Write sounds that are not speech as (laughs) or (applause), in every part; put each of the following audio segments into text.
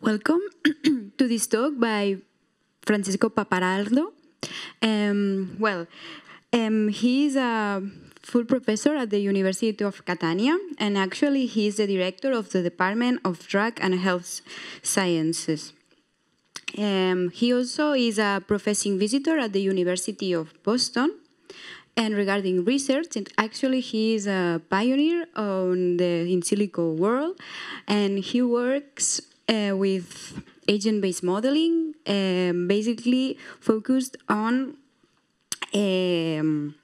Welcome (clears throat) to this talk by Francisco Paparaldo. Um, well, um, he's a full professor at the University of Catania, and actually he's the director of the Department of Drug and Health Sciences. Um, he also is a professing visitor at the University of Boston. And regarding research, actually he is a pioneer on the in silico world, and he works uh, with agent-based modeling, um, basically focused on um,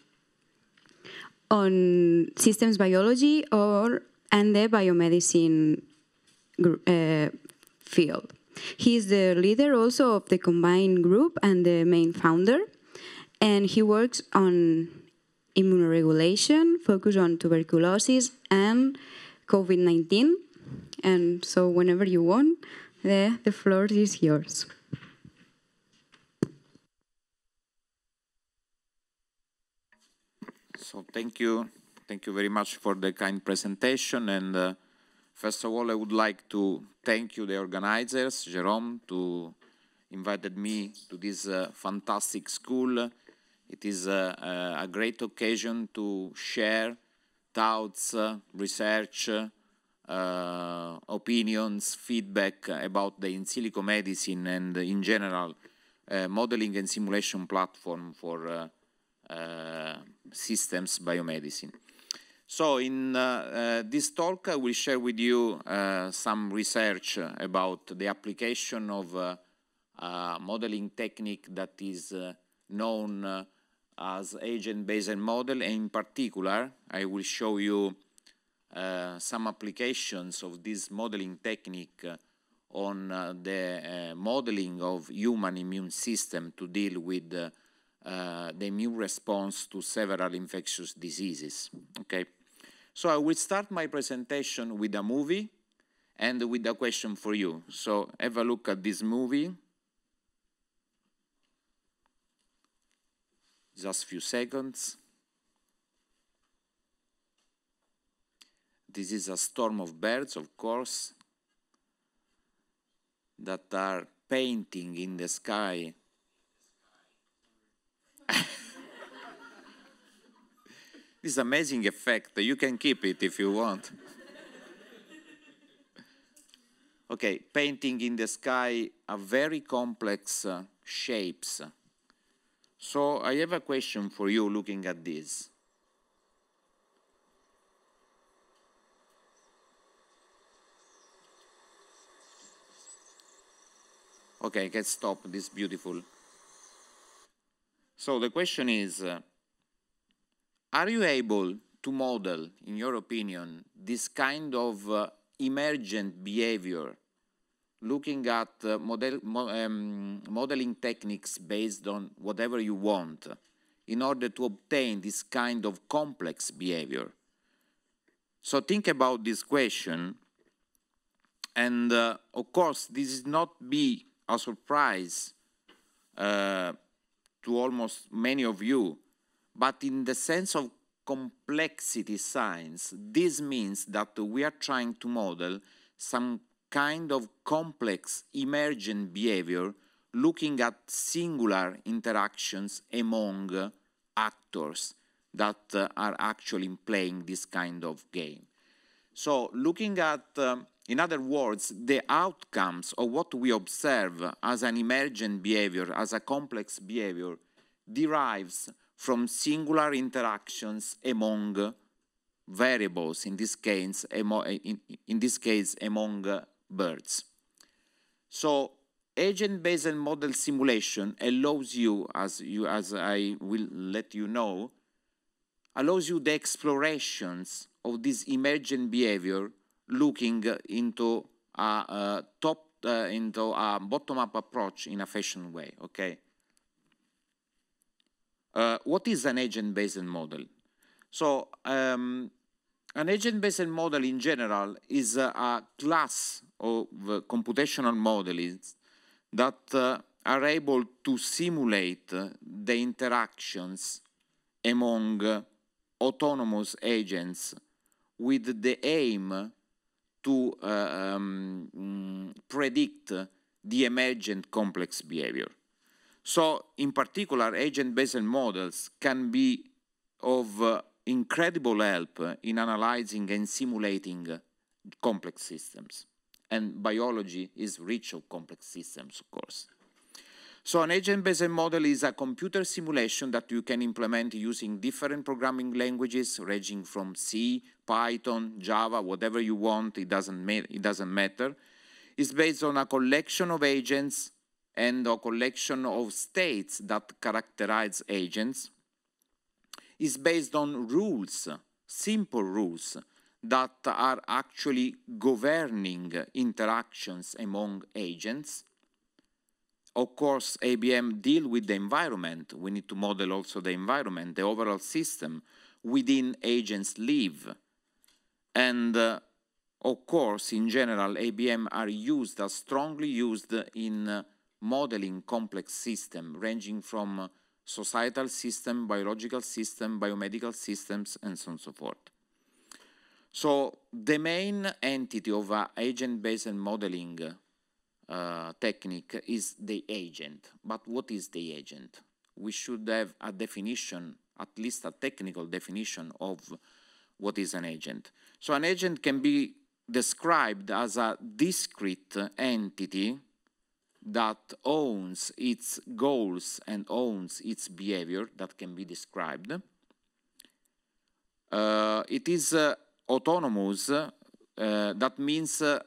on systems biology or and the biomedicine uh, field. He is the leader also of the combined group and the main founder, and he works on immunoregulation, focus on tuberculosis and COVID-19 and so whenever you want, the, the floor is yours. So thank you. Thank you very much for the kind presentation. And uh, first of all, I would like to thank you, the organizers, Jerome, to invited me to this uh, fantastic school. It is uh, a great occasion to share doubts, uh, research, uh, uh, opinions, feedback about the in silico medicine and in general uh, modeling and simulation platform for uh, uh systems biomedicine. So in uh, uh, this talk, I will share with you some research about the application of modeling technique that is known as agent-based model, and in particular, I will show you uh, some applications of this modeling technique uh, on uh, the modeling of human immune system to deal with the immune response to several infectious diseases. Okay, so I will start my presentation with a movie and with a question for you. So have a look at this movie. Just a few seconds. This is a storm of birds, of course, that are painting in the sky. (laughs) this amazing effect, you can keep it if you want. (laughs) okay, painting in the sky are very complex uh, shapes. So I have a question for you looking at this. okay, let's stop this beautiful. So the question is, uh, are you able to model, in your opinion, this kind of uh, emergent behavior looking at uh, model, mo um, modeling techniques based on whatever you want in order to obtain this kind of complex behavior. So think about this question. And uh, of course, this is not be a surprise uh, to almost many of you, but in the sense of complexity science, this means that we are trying to model some kind of complex emergent behavior looking at singular interactions among actors that uh, are actually playing this kind of game. So looking at, um, in other words, the outcomes of what we observe as an emergent behavior, as a complex behavior, derives from singular interactions among variables, in this case, in, in this case among uh, birds. So agent-based model simulation allows you, as, you, as I will let you know, allows you the explorations of this emergent behavior looking into a, top uh, into a bottom-up approach in a fashion way okay uh, what is an agent-based model so um, an agent-based model in general is a, a class of uh, computational models that uh, are able to simulate the interactions among autonomous agents with the aim to uh, um, mm, predict the emergent complex behavior. So, in particular, agent-based models can be of uh, incredible help in analyzing and simulating complex systems. And biology is rich of complex systems, of course. So an agent-based model is a computer simulation that you can implement using different programming languages ranging from C, Python, Java, whatever you want, it doesn't, it doesn't matter. It's based on a collection of agents and a collection of states that characterize agents. It's based on rules, simple rules, that are actually governing interactions among agents of course, ABM deal with the environment. We need to model also the environment, the overall system within agents live. And uh, of course, in general, ABM are used, are strongly used in uh, modeling complex system, ranging from uh, societal system, biological system, biomedical systems, and so on and so forth. So the main entity of uh, agent-based modeling uh, technique is the agent. But what is the agent? We should have a definition, at least a technical definition of what is an agent. So an agent can be described as a discrete entity that owns its goals and owns its behavior that can be described. Uh, it is uh, autonomous, uh, that means uh,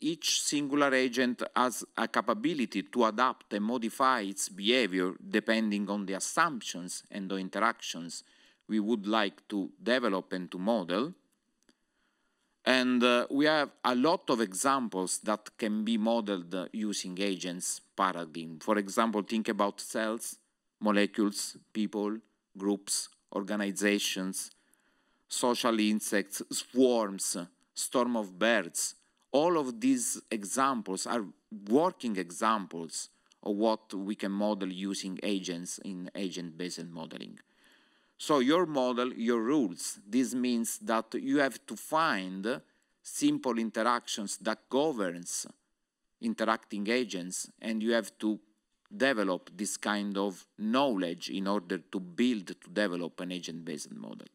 each singular agent has a capability to adapt and modify its behavior depending on the assumptions and the interactions we would like to develop and to model. And uh, we have a lot of examples that can be modeled using agents paradigm. For example, think about cells, molecules, people, groups, organizations, social insects, swarms, storm of birds, all of these examples are working examples of what we can model using agents in agent-based modeling. So your model, your rules, this means that you have to find simple interactions that governs interacting agents and you have to develop this kind of knowledge in order to build, to develop an agent-based model.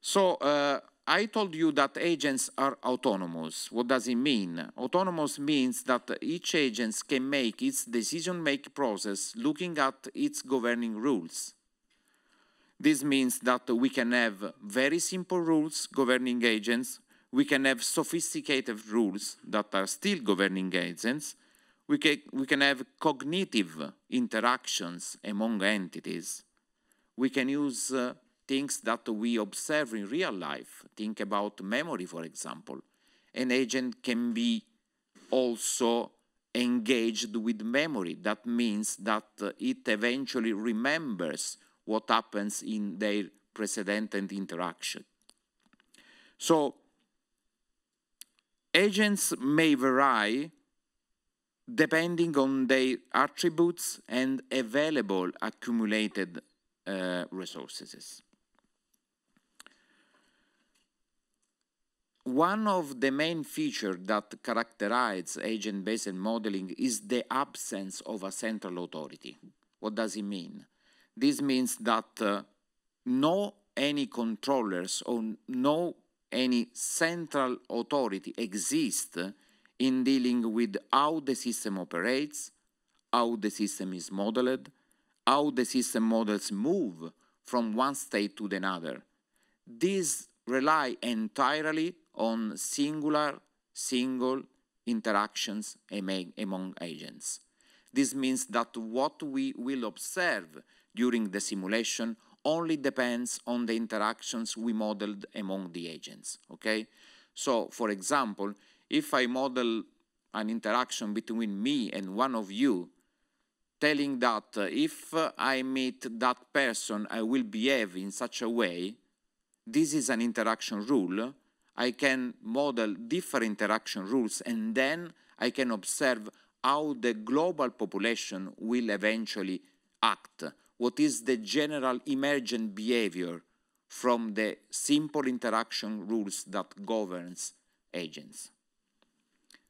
So uh, I told you that agents are autonomous. What does it mean? Autonomous means that each agent can make its decision-making process looking at its governing rules. This means that we can have very simple rules governing agents, we can have sophisticated rules that are still governing agents, we can, we can have cognitive interactions among entities, we can use uh, things that we observe in real life. Think about memory, for example. An agent can be also engaged with memory. That means that uh, it eventually remembers what happens in their precedent and interaction. So, agents may vary depending on their attributes and available accumulated uh, resources. One of the main features that characterizes agent-based modeling is the absence of a central authority. What does it mean? This means that uh, no any controllers or no any central authority exists in dealing with how the system operates, how the system is modeled, how the system models move from one state to another. These rely entirely on singular, single interactions among agents. This means that what we will observe during the simulation only depends on the interactions we modeled among the agents, okay? So, for example, if I model an interaction between me and one of you, telling that uh, if I meet that person, I will behave in such a way, this is an interaction rule I can model different interaction rules, and then I can observe how the global population will eventually act. What is the general emergent behavior from the simple interaction rules that governs agents?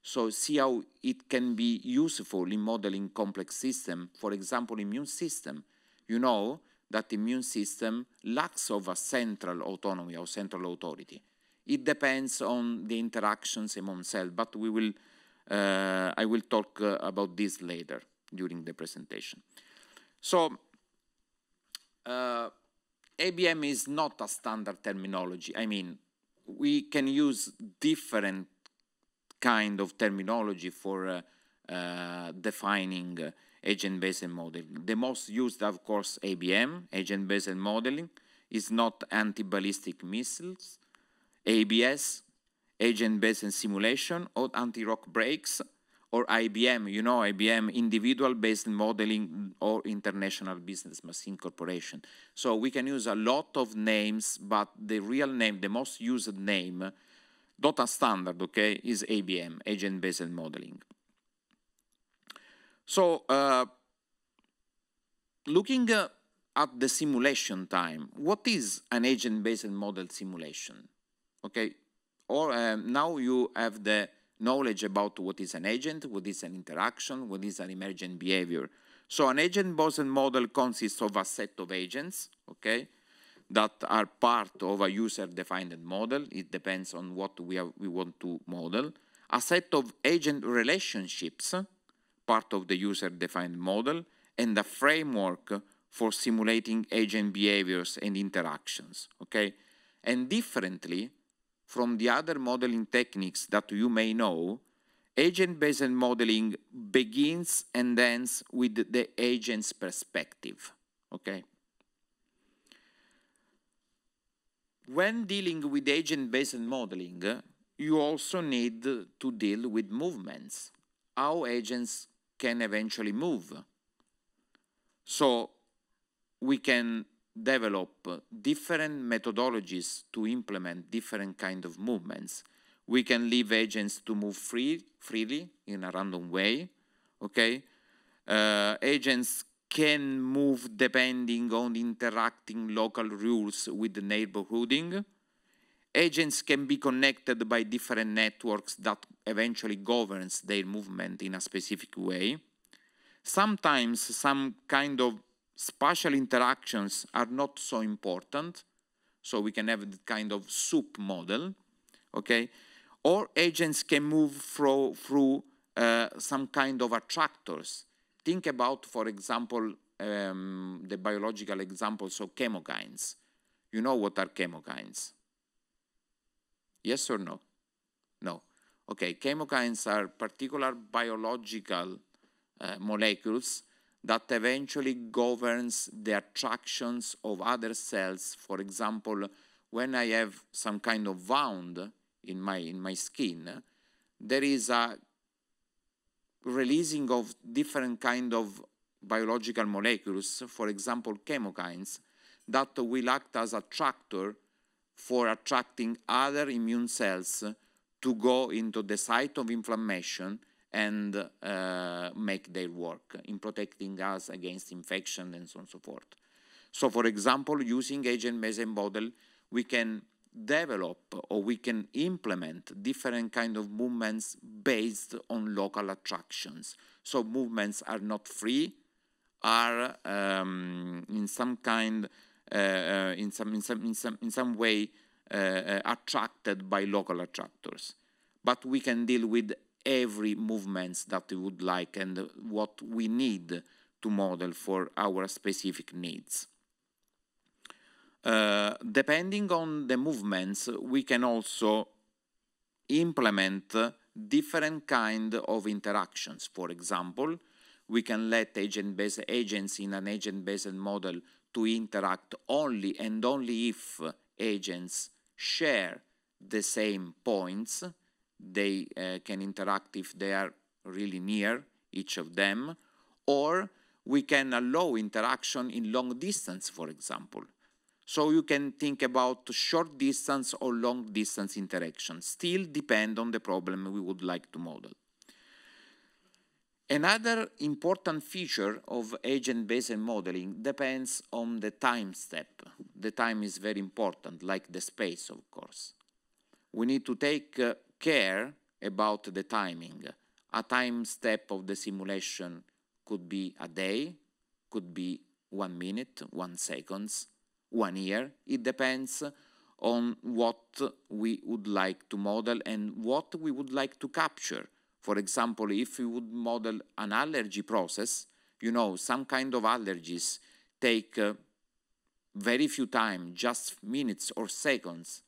So see how it can be useful in modeling complex system, for example, immune system. You know that immune system lacks of a central autonomy or central authority. It depends on the interactions among cells, but we will, uh, I will talk uh, about this later during the presentation. So, uh, ABM is not a standard terminology. I mean, we can use different kind of terminology for uh, uh, defining uh, agent-based modeling. The most used, of course, ABM, agent-based modeling, is not anti-ballistic missiles, ABS, agent-based simulation, or anti-rock brakes, or IBM, you know, IBM individual-based modeling or international business machine corporation. So we can use a lot of names, but the real name, the most used name, not a standard, okay, is ABM, agent-based modeling. So uh, looking uh, at the simulation time, what is an agent-based model simulation? okay or um, now you have the knowledge about what is an agent what is an interaction what is an emergent behavior so an agent boson model consists of a set of agents okay that are part of a user-defined model. It depends on what we, have, we want to model. A set of agent relationships, part of the user-defined model, and a framework for simulating agent behaviors and interactions. Okay, and differently, from the other modeling techniques that you may know, agent-based modeling begins and ends with the agent's perspective, okay? When dealing with agent-based modeling, you also need to deal with movements, how agents can eventually move. So we can develop different methodologies to implement different kind of movements. We can leave agents to move free, freely in a random way, okay? Uh, agents can move depending on interacting local rules with the neighborhooding. Agents can be connected by different networks that eventually governs their movement in a specific way. Sometimes some kind of spatial interactions are not so important, so we can have the kind of soup model, okay? Or agents can move through, through uh, some kind of attractors. Think about, for example, um, the biological examples of chemokines. You know what are chemokines? Yes or no? No. Okay, chemokines are particular biological uh, molecules that eventually governs the attractions of other cells. For example, when I have some kind of wound in my, in my skin, there is a releasing of different kind of biological molecules, for example, chemokines, that will act as attractor for attracting other immune cells to go into the site of inflammation and uh, make their work in protecting us against infection and so on and so forth. So for example, using agent Mason model, we can develop or we can implement different kind of movements based on local attractions. So movements are not free, are um, in some kind, uh, uh in, some, in, some, in, some, in some way uh, uh, attracted by local attractors. But we can deal with every movements that we would like and what we need to model for our specific needs. Uh, depending on the movements, we can also implement different kind of interactions. For example, we can let agent-based agents in an agent-based model to interact only and only if agents share the same points they uh, can interact if they are really near each of them, or we can allow interaction in long distance, for example. So you can think about short distance or long distance interaction, still depend on the problem we would like to model. Another important feature of agent-based modeling depends on the time step. The time is very important, like the space, of course. We need to take uh, care about the timing. A time step of the simulation could be a day, could be one minute, one seconds, one year. It depends on what we would like to model and what we would like to capture. For example, if we would model an allergy process, you know, some kind of allergies take uh, very few time, just minutes or seconds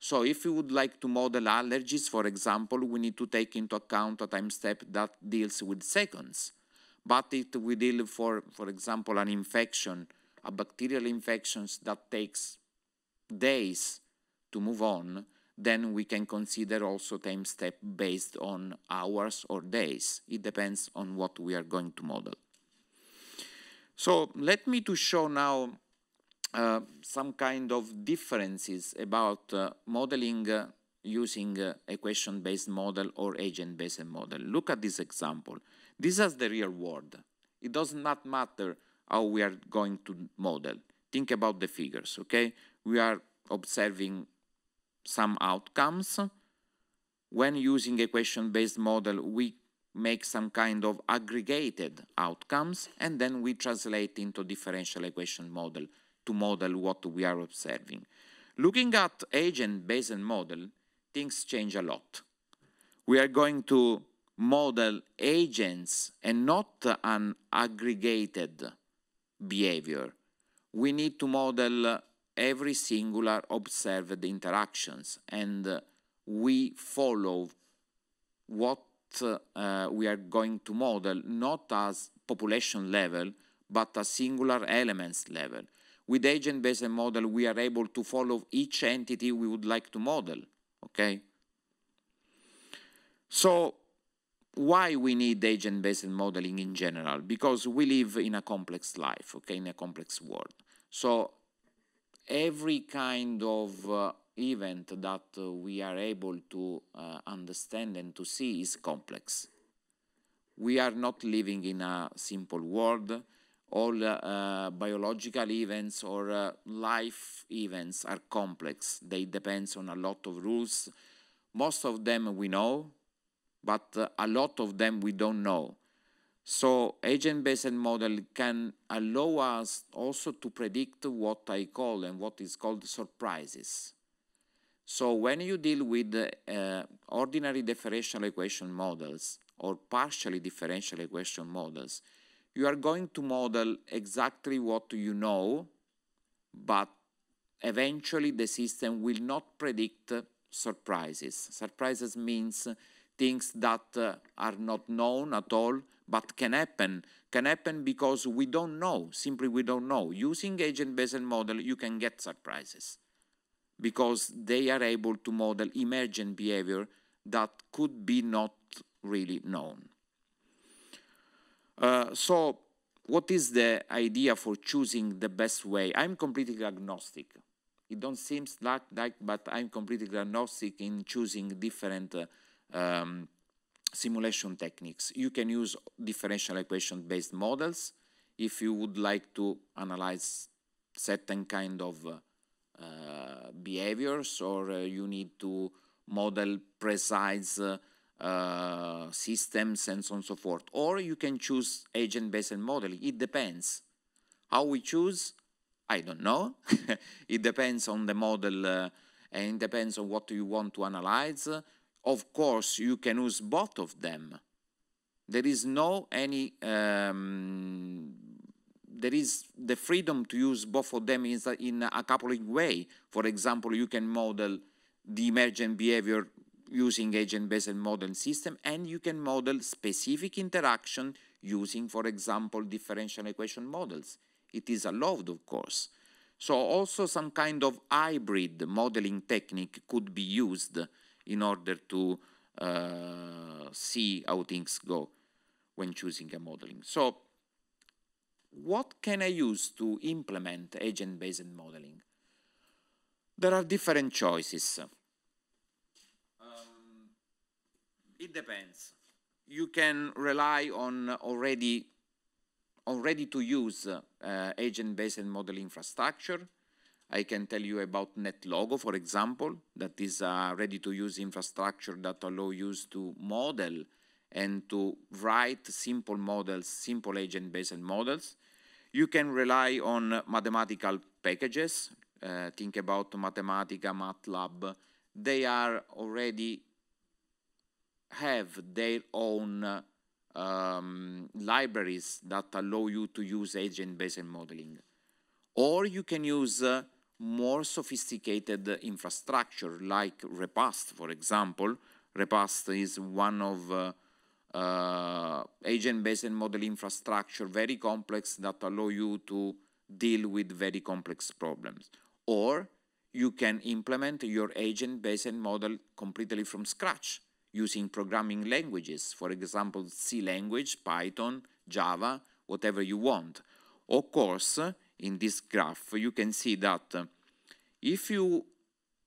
so if you would like to model allergies, for example, we need to take into account a time step that deals with seconds. But if we deal, for, for example, an infection, a bacterial infection that takes days to move on, then we can consider also time step based on hours or days. It depends on what we are going to model. So let me to show now uh, some kind of differences about uh, modeling uh, using uh, equation-based model or agent-based model. Look at this example. This is the real world. It does not matter how we are going to model. Think about the figures, okay? We are observing some outcomes. When using equation-based model, we make some kind of aggregated outcomes, and then we translate into differential equation model to model what we are observing. Looking at agent-based model, things change a lot. We are going to model agents and not an aggregated behavior. We need to model every singular observed interactions and we follow what uh, we are going to model not as population level but as singular elements level. With agent-based model, we are able to follow each entity we would like to model, okay? So why we need agent-based modeling in general? Because we live in a complex life, okay, in a complex world. So every kind of uh, event that uh, we are able to uh, understand and to see is complex. We are not living in a simple world all uh, biological events or uh, life events are complex. They depend on a lot of rules. Most of them we know, but uh, a lot of them we don't know. So agent-based model can allow us also to predict what I call and what is called surprises. So when you deal with uh, ordinary differential equation models or partially differential equation models, you are going to model exactly what you know, but eventually the system will not predict surprises. Surprises means things that uh, are not known at all, but can happen. Can happen because we don't know, simply we don't know. Using agent-based model, you can get surprises because they are able to model emergent behavior that could be not really known. Uh, so, what is the idea for choosing the best way? I'm completely agnostic. It don't seem like that, but I'm completely agnostic in choosing different uh, um, simulation techniques. You can use differential equation-based models if you would like to analyze certain kind of uh, uh, behaviors or uh, you need to model precise uh, uh, systems and so on and so forth. Or you can choose agent-based modeling. It depends. How we choose, I don't know. (laughs) it depends on the model uh, and it depends on what you want to analyze. Of course, you can use both of them. There is no any, um, there is the freedom to use both of them in a coupling way. For example, you can model the emergent behavior using agent-based model system and you can model specific interaction using, for example, differential equation models. It is allowed, of course. So also some kind of hybrid modeling technique could be used in order to uh, see how things go when choosing a modeling. So what can I use to implement agent-based modeling? There are different choices. It depends. You can rely on already already to use uh, agent-based and model infrastructure. I can tell you about NetLogo, for example, that is a ready-to-use infrastructure that allows you to model and to write simple models, simple agent-based models. You can rely on mathematical packages. Uh, think about Mathematica, MATLAB. They are already have their own um, libraries that allow you to use agent-based modeling. Or you can use uh, more sophisticated infrastructure like Repast, for example. Repast is one of uh, uh, agent-based model infrastructure, very complex, that allow you to deal with very complex problems. Or you can implement your agent-based model completely from scratch using programming languages, for example, C language, Python, Java, whatever you want. Of course, in this graph, you can see that uh, if you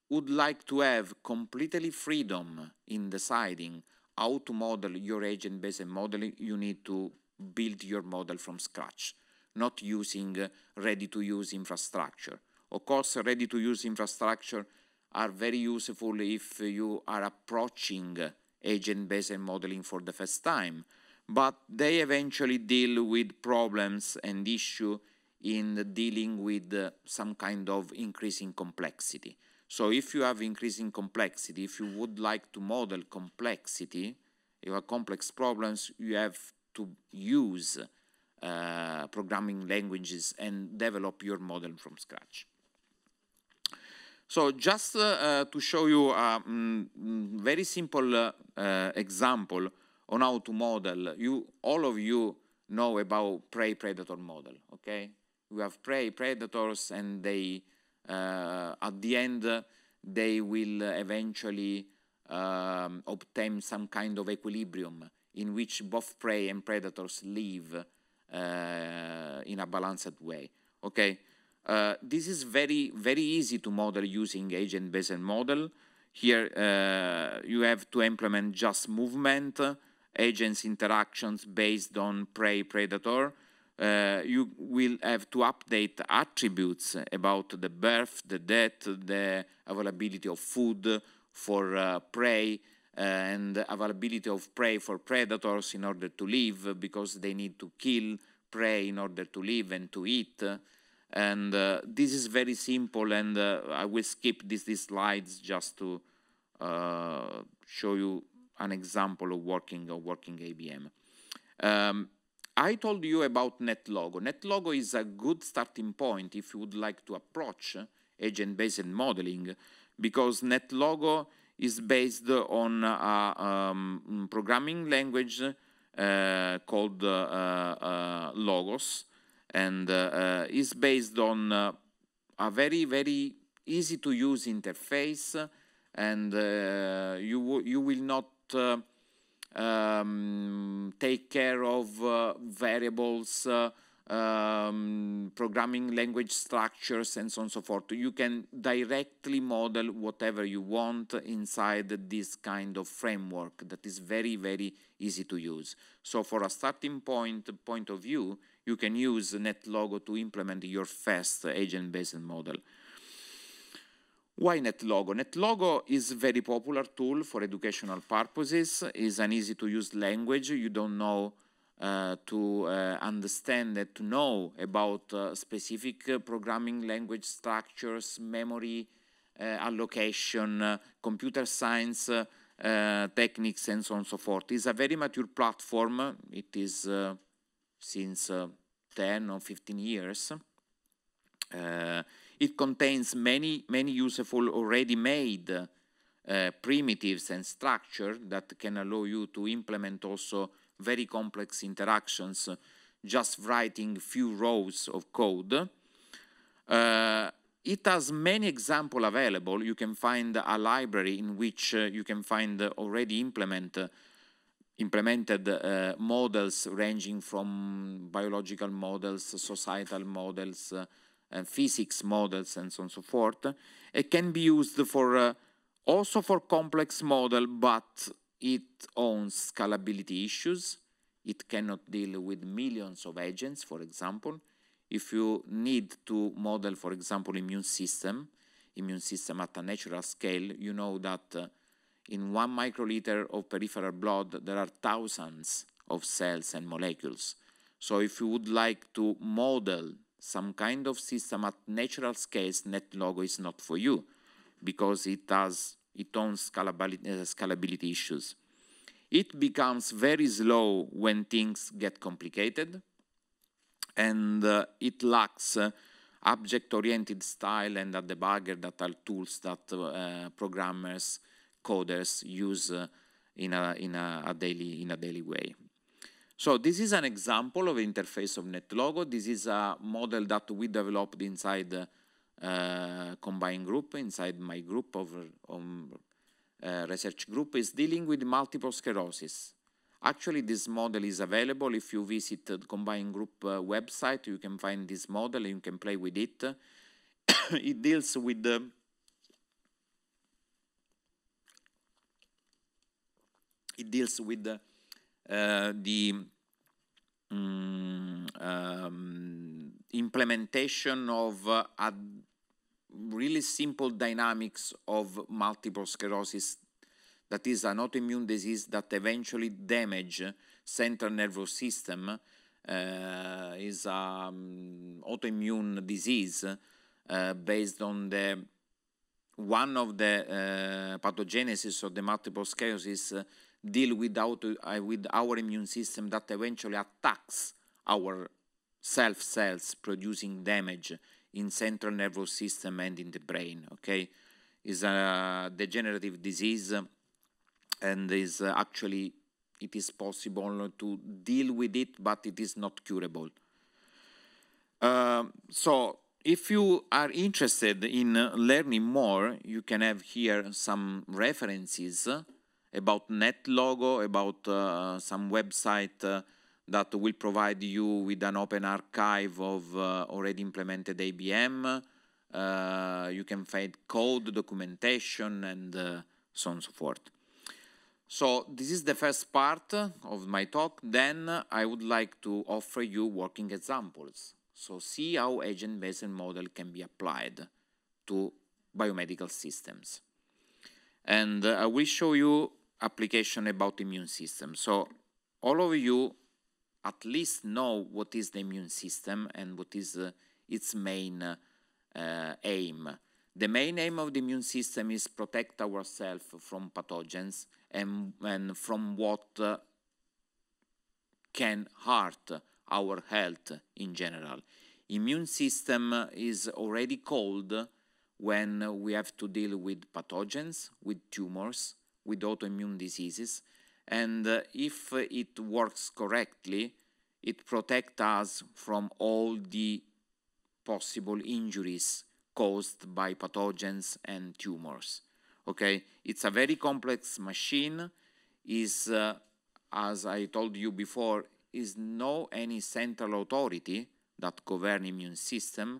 would like to have completely freedom in deciding how to model your agent-based modeling, you need to build your model from scratch, not using uh, ready-to-use infrastructure. Of course, ready-to-use infrastructure are very useful if you are approaching agent-based modeling for the first time, but they eventually deal with problems and issue in dealing with uh, some kind of increasing complexity. So if you have increasing complexity, if you would like to model complexity, you have complex problems, you have to use uh, programming languages and develop your model from scratch. So just uh, to show you a mm, very simple uh, example on how to model, you all of you know about prey-predator model, okay? We have prey-predators and they, uh, at the end, they will eventually um, obtain some kind of equilibrium in which both prey and predators live uh, in a balanced way. Okay, uh, this is very, very easy to model using agent-based model. Here uh, you have to implement just movement, uh, agents interactions based on prey-predator. Uh, you will have to update attributes about the birth, the death, the availability of food for uh, prey, and availability of prey for predators in order to live because they need to kill prey in order to live and to eat. And uh, this is very simple, and uh, I will skip these, slides just to uh, show you an example of working of working ABM. Um, I told you about NetLogo. NetLogo is a good starting point if you would like to approach agent-based modeling because NetLogo is based on a um, programming language uh, called uh, uh, Logos and uh, uh, is based on uh, a very very easy to use interface, and you you will not. Um, take care of uh, variables, uh, um, programming language structures, and so on and so forth. You can directly model whatever you want inside this kind of framework that is very, very easy to use. So for a starting point, point of view, you can use NetLogo to implement your fast agent-based model. Why NetLogo? NetLogo is a very popular tool for educational purposes. It is an easy-to-use language. You don't know uh, to uh, understand and to know about uh, specific uh, programming language structures, memory uh, allocation, uh, computer science techniques, and so on and so forth. It's a very mature platform. It is since uh, 10 or 15 years. Uh, it contains many, many useful already made uh, primitives and structure that can allow you to implement also very complex interactions just writing few rows of code. Uh, it has many examples available. You can find a library in which uh, you can find already implement implemented uh, models ranging from biological models, societal models, uh, and physics models, and so on and so forth. It can be used for uh, also for complex model, but it owns scalability issues. It cannot deal with millions of agents, for example. If you need to model, for example, immune system, immune system at a natural scale, you know that uh, in one microliter of peripheral blood, there are thousands of cells and molecules. So if you would like to model some kind of system at natural scales, NetLogo is not for you because it has its own scalability, uh, scalability issues. It becomes very slow when things get complicated and uh, it lacks uh, object-oriented style and a debugger that are tools that uh, programmers coders use uh, in, a, in a, a, daily, in a daily way. So this is an example of interface of NetLogo. This is a model that we developed inside uh, combined group, inside my group of, um, uh, research group is dealing with multiple sclerosis. Actually, this model is available. If you visit the combined group uh, website, you can find this model and you can play with it. (coughs) it deals with the uh, it deals with the, uh, the mm, um, implementation of uh, a really simple dynamics of multiple sclerosis that is an autoimmune disease that eventually damage central nervous system uh, is an um, autoimmune disease uh, based on the one of the uh, pathogenesis of the multiple sclerosis uh, deal with, auto, uh, with our immune system that eventually attacks our self cells, producing damage in central nervous system and in the brain. Okay, is a degenerative disease, and is uh, actually it is possible to deal with it, but it is not curable. Uh, so if you are interested in uh, learning more, you can have here some references about NetLogo, about uh, some website uh, that will provide you with an open archive of uh, already implemented ABM. Uh, you can find code, documentation, and uh, so on and so forth. So this is the first part of my talk. Then I would like to offer you working examples. So see how agent-based model can be applied to biomedical systems. And uh, I will show you application about the immune system. So all of you at least know what is the immune system and what is uh, its main uh, aim. The main aim of the immune system is protect ourselves from pathogens and, and from what uh, can hurt our health in general. Immune system is already called when we have to deal with pathogens, with tumors, with autoimmune diseases. And uh, if uh, it works correctly, it protects us from all the possible injuries caused by pathogens and tumors. Okay, it's a very complex machine. Is uh, as I told you before, is no any central authority that govern immune system.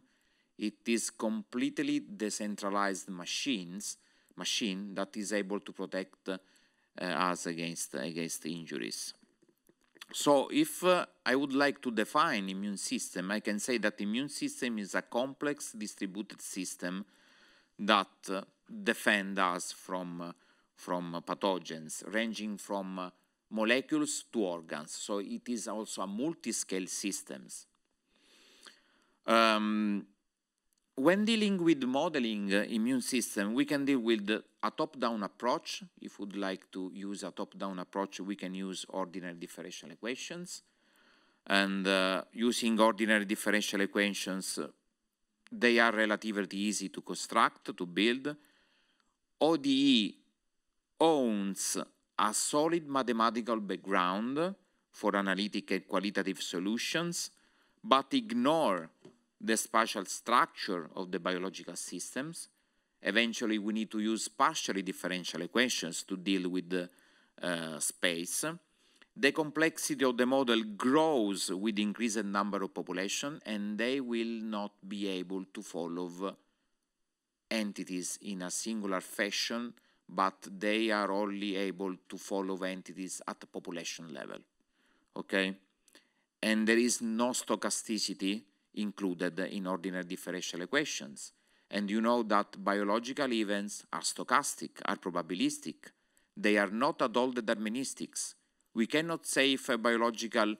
It is completely decentralized machines machine that is able to protect uh, us against, against injuries. So if uh, I would like to define immune system, I can say that immune system is a complex distributed system that uh, defend us from, uh, from pathogens, ranging from uh, molecules to organs. So it is also a multi-scale systems. Um, when dealing with modeling immune system, we can deal with a top-down approach. If we'd like to use a top-down approach, we can use ordinary differential equations. And uh, using ordinary differential equations, they are relatively easy to construct, to build. ODE owns a solid mathematical background for analytic and qualitative solutions, but ignore the spatial structure of the biological systems. Eventually, we need to use partially differential equations to deal with the uh, space. The complexity of the model grows with increased number of population, and they will not be able to follow entities in a singular fashion, but they are only able to follow entities at the population level. Okay? And there is no stochasticity included in ordinary differential equations. And you know that biological events are stochastic, are probabilistic. They are not at all deterministic. We cannot say if a biological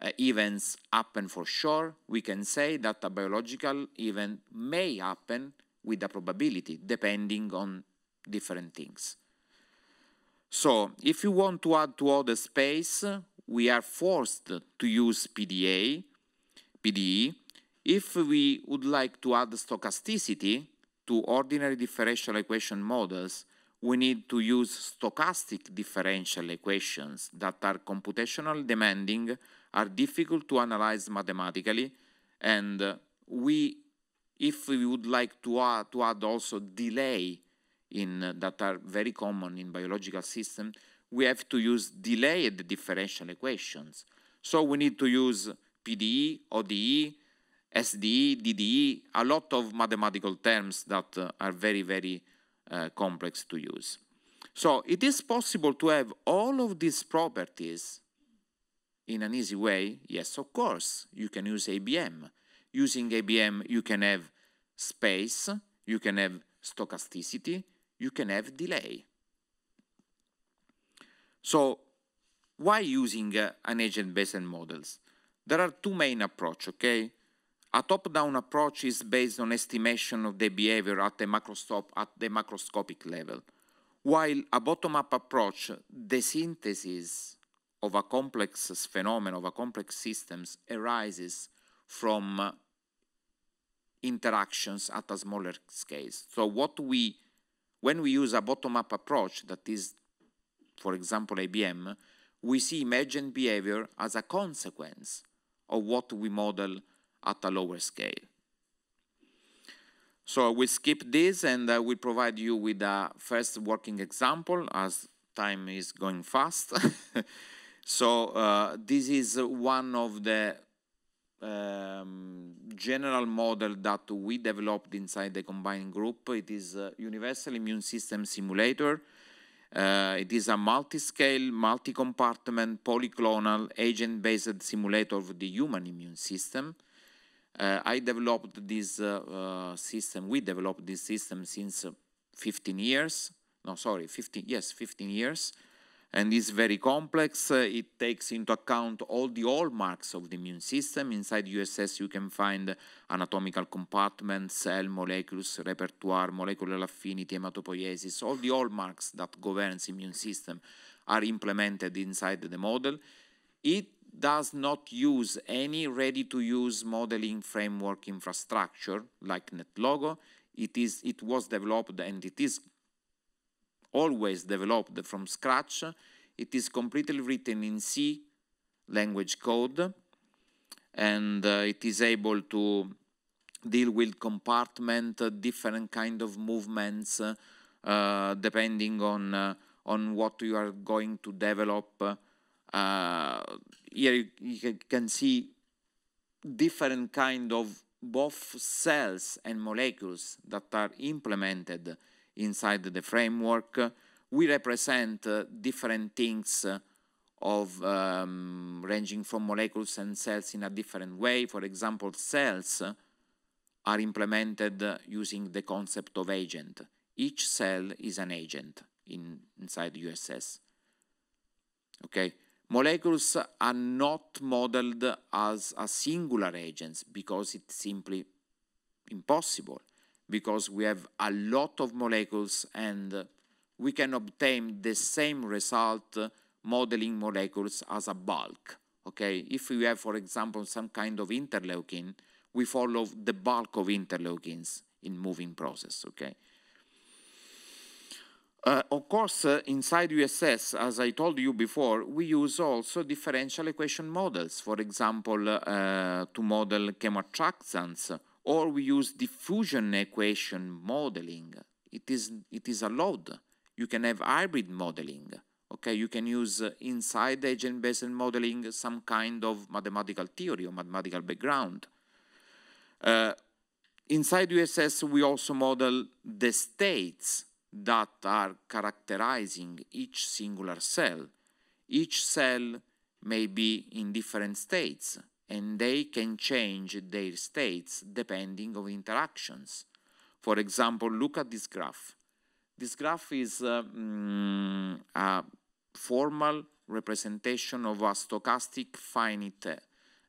uh, events happen for sure. We can say that a biological event may happen with a probability, depending on different things. So, if you want to add to all the space, we are forced to use PDA, PDE, if we would like to add stochasticity to ordinary differential equation models, we need to use stochastic differential equations that are computational demanding, are difficult to analyze mathematically, and we, if we would like to add, to add also delay in that are very common in biological systems, we have to use delayed differential equations. So we need to use PDE, ODE, SDE, DDE, a lot of mathematical terms that uh, are very, very uh, complex to use. So it is possible to have all of these properties in an easy way. Yes, of course, you can use ABM. Using ABM, you can have space, you can have stochasticity, you can have delay. So why using uh, an agent-based models? There are two main approaches, okay? A top-down approach is based on estimation of the behavior at the, at the macroscopic level, while a bottom-up approach, the synthesis of a complex phenomenon, of a complex systems, arises from uh, interactions at a smaller scale. So what we, when we use a bottom-up approach, that is, for example, ABM, we see imagined behavior as a consequence of what we model at a lower scale. So we skip this and I uh, will provide you with a first working example as time is going fast. (laughs) so uh, this is one of the um, general model that we developed inside the combined group. It is a universal immune system simulator. Uh, it is a multi-scale, multi-compartment, polyclonal, agent-based simulator of the human immune system uh, I developed this uh, uh, system, we developed this system since 15 years, no, sorry, 15, yes, 15 years, and it's very complex. Uh, it takes into account all the hallmarks of the immune system. Inside USS, you can find anatomical compartments, cell molecules, repertoire, molecular affinity, hematopoiesis. All the hallmarks that governs immune system are implemented inside the model. It does not use any ready-to-use modeling framework infrastructure like NetLogo. It, is, it was developed and it is always developed from scratch. It is completely written in C language code and uh, it is able to deal with compartment, uh, different kind of movements uh, depending on, uh, on what you are going to develop uh, here you, can see different kind of both cells and molecules that are implemented inside the framework. We represent uh, different things uh, of um, ranging from molecules and cells in a different way. For example, cells are implemented using the concept of agent. Each cell is an agent in, inside USS. Okay, Molecules are not modeled as a singular agents because it's simply impossible, because we have a lot of molecules and we can obtain the same result modeling molecules as a bulk. Okay, if we have, for example, some kind of interleukin, we follow the bulk of interleukins in moving process. Okay. Uh, of course, uh, inside USS, as I told you before, we use also differential equation models, for example, uh, to model chemoattractants, or we use diffusion equation modeling. It is, it is allowed. You can have hybrid modeling. Okay, you can use uh, inside agent-based modeling some kind of mathematical theory or mathematical background. Uh, inside USS, we also model the states that are characterizing each singular cell. Each cell may be in different states, and they can change their states depending on interactions. For example, look at this graph. This graph is uh, mm, a formal representation of a stochastic finite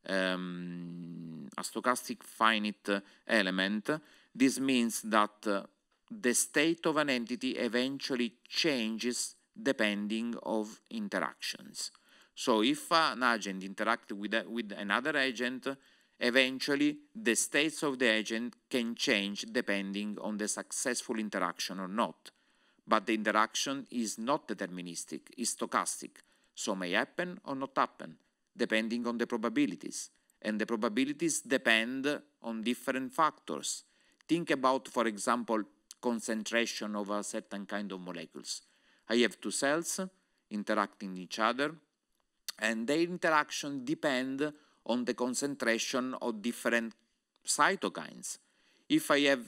um, a stochastic finite element. This means that uh, the state of an entity eventually changes depending of interactions. So if an agent interacts with, with another agent, eventually the states of the agent can change depending on the successful interaction or not. But the interaction is not deterministic, is stochastic, so may happen or not happen, depending on the probabilities. And the probabilities depend on different factors. Think about, for example, concentration of a certain kind of molecules. I have two cells interacting each other, and their interaction depend on the concentration of different cytokines. If I have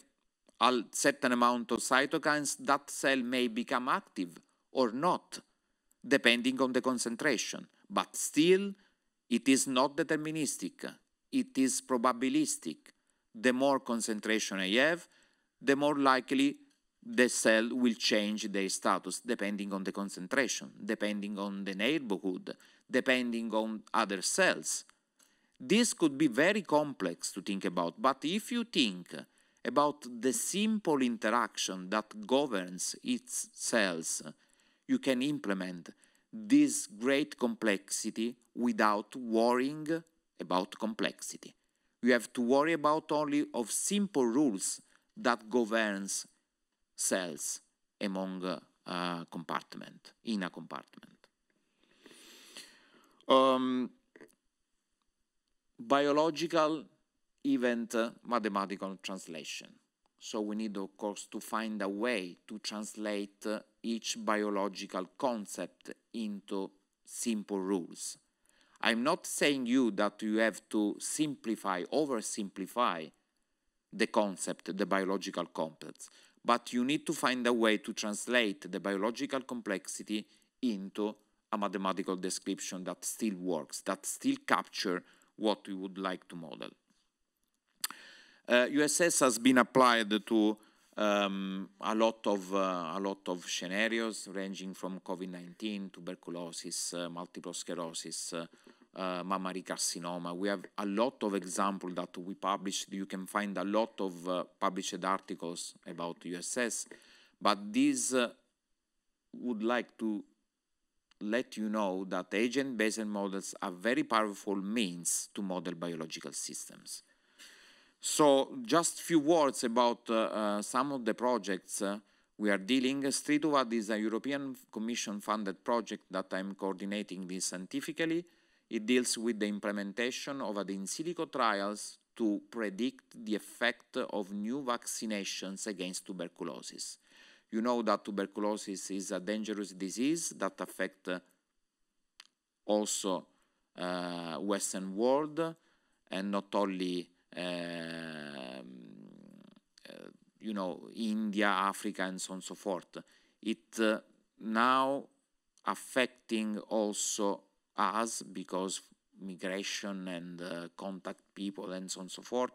a certain amount of cytokines, that cell may become active or not, depending on the concentration. But still, it is not deterministic. It is probabilistic. The more concentration I have, the more likely the cell will change their status depending on the concentration, depending on the neighborhood, depending on other cells. This could be very complex to think about, but if you think about the simple interaction that governs its cells, you can implement this great complexity without worrying about complexity. You have to worry about only of simple rules that governs cells among uh, compartment, in a compartment. Um, biological event uh, mathematical translation. So we need, of course, to find a way to translate uh, each biological concept into simple rules. I'm not saying you that you have to simplify, oversimplify the concept, the biological complex, but you need to find a way to translate the biological complexity into a mathematical description that still works, that still capture what we would like to model. Uh, USS has been applied to um, a lot of uh, a lot of scenarios ranging from COVID-19, tuberculosis, uh, multiple sclerosis, uh, uh, eh, mammary carcinoma. We have a lot of examples that we published. You can find a lot of uh, published articles about USS, but these uh, would like to let you know that agent-based models are very powerful means to model biological systems. So just few words about some of the projects we are dealing. STRITUVAD is a European Commission funded project that I'm coordinating this scientifically. It deals with the implementation of ad in silico trials to predict the effect of new vaccinations against tuberculosis. You know that tuberculosis is a dangerous disease that affects uh, also uh, Western world and not only um, uh, you know India, Africa, and so on and so forth. It uh, now affecting also us because migration and uh, contact people and so on and so forth.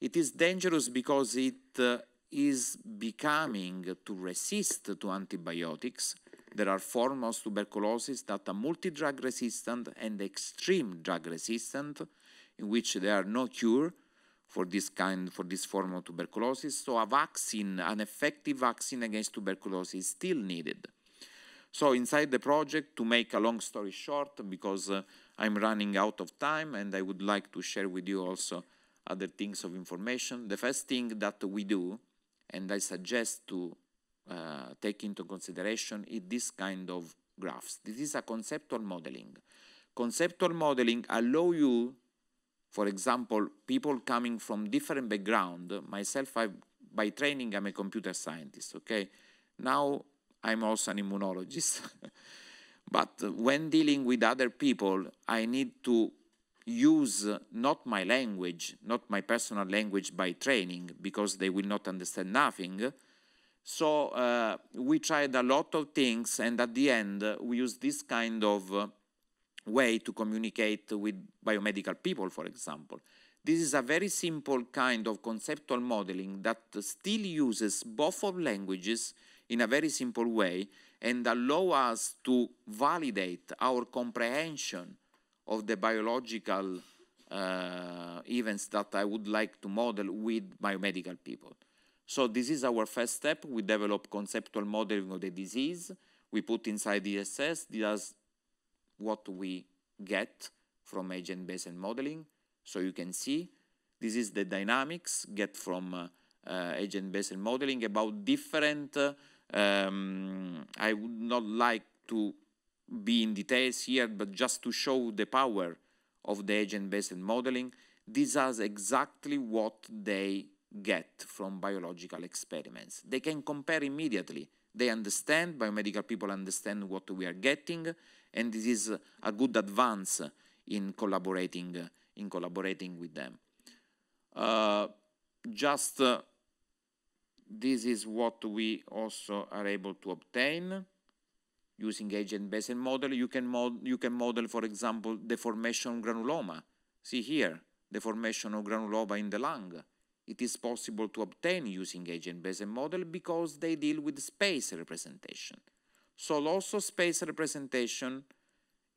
It is dangerous because it uh, is becoming to resist to antibiotics. There are forms of tuberculosis that are multi-drug resistant and extreme drug resistant, in which there are no cure for this kind for this form of tuberculosis. So a vaccine, an effective vaccine against tuberculosis is still needed. So inside the project, to make a long story short, because uh, I'm running out of time and I would like to share with you also other things of information. The first thing that we do, and I suggest to uh, take into consideration, is this kind of graphs. This is a conceptual modeling. Conceptual modeling allow you, for example, people coming from different background. Myself, I, by training, I'm a computer scientist, okay? Now I'm also an immunologist. (laughs) but when dealing with other people, I need to use not my language, not my personal language by training, because they will not understand nothing. So uh, we tried a lot of things, and at the end, we used this kind of uh, way to communicate with biomedical people, for example. This is a very simple kind of conceptual modeling that still uses both of languages in a very simple way and allow us to validate our comprehension of the biological uh, events that I would like to model with biomedical people. So this is our first step. We develop conceptual modeling of the disease. We put inside the DSS. That's what we get from agent-based modeling. So you can see this is the dynamics get from uh, uh, agent-based modeling about different uh, um, I would not like to be in details here, but just to show the power of the agent-based modeling, these are exactly what they get from biological experiments. They can compare immediately. They understand, biomedical people understand what we are getting, and this is a good advance in collaborating, in collaborating with them. Uh, just uh, this is what we also are able to obtain using agent based model. You can, mod you can model, for example, the formation granuloma. See here, the formation of granuloma in the lung. It is possible to obtain using agent based model because they deal with space representation. So also space representation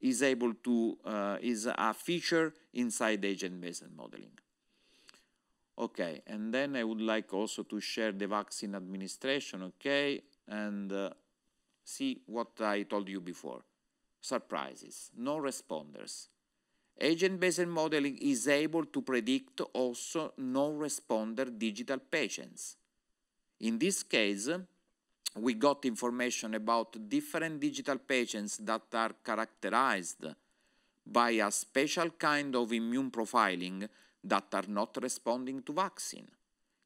is able to uh, is a feature inside agent based modeling. Okay, and then I would like also to share the vaccine administration, okay, and uh, see what I told you before. Surprises, no responders. Agent-based modeling is able to predict also non-responder digital patients. In this case, we got information about different digital patients that are characterized by a special kind of immune profiling that are not responding to vaccine.